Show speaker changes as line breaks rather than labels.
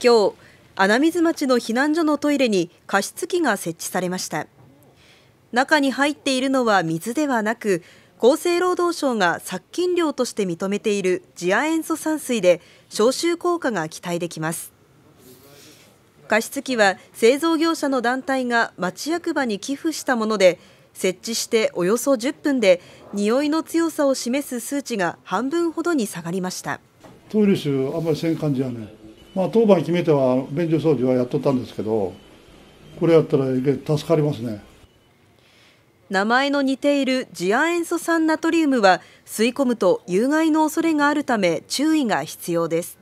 今日、穴水町の避難所のトイレに加湿器が設置されました。中に入っているのは水ではなく、厚生労働省が殺菌量として認めている次亜塩素酸水で消臭効果が期待できます。加湿器は製造業者の団体が町役場に寄付したもので、設置しておよそ10分で匂いの強さを示す数値が半分ほどに下がりました
トイレ臭あんまりせん感じやねまあ、当番決めては便所掃除はやっとったんですけどこれやったら助かりますね
名前の似ている次亜塩素酸ナトリ
ウムは吸い込むと有害の恐れがあるため注意が必要です